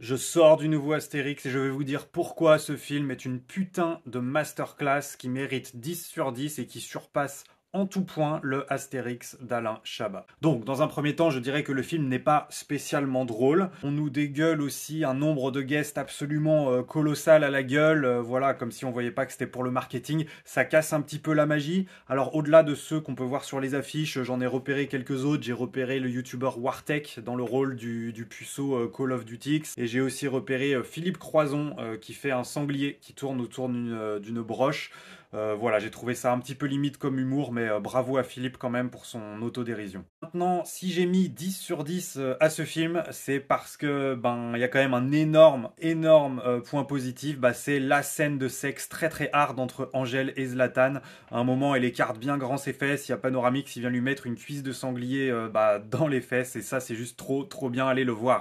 Je sors du nouveau Astérix et je vais vous dire pourquoi ce film est une putain de masterclass qui mérite 10 sur 10 et qui surpasse en tout point le Astérix d'Alain Chabat. Donc, dans un premier temps, je dirais que le film n'est pas spécialement drôle. On nous dégueule aussi un nombre de guests absolument euh, colossal à la gueule, euh, voilà, comme si on voyait pas que c'était pour le marketing. Ça casse un petit peu la magie. Alors, au-delà de ceux qu'on peut voir sur les affiches, euh, j'en ai repéré quelques autres. J'ai repéré le youtubeur Wartek dans le rôle du, puceau Call of Duty. Et j'ai aussi repéré Philippe Croison qui fait un sanglier qui tourne autour d'une broche. Euh, voilà, j'ai trouvé ça un petit peu limite comme humour, mais euh, bravo à Philippe quand même pour son autodérision. Maintenant, si j'ai mis 10 sur 10 euh, à ce film, c'est parce que ben il y a quand même un énorme, énorme point positif. Bah, c'est la scène de sexe très très hard entre Angèle et Zlatan. un moment, elle écarte bien grand ses fesses. Il y a Panoramix qui vient lui mettre une cuisse de sanglier bah, dans les fesses, et ça, c'est juste trop trop bien. Aller le voir.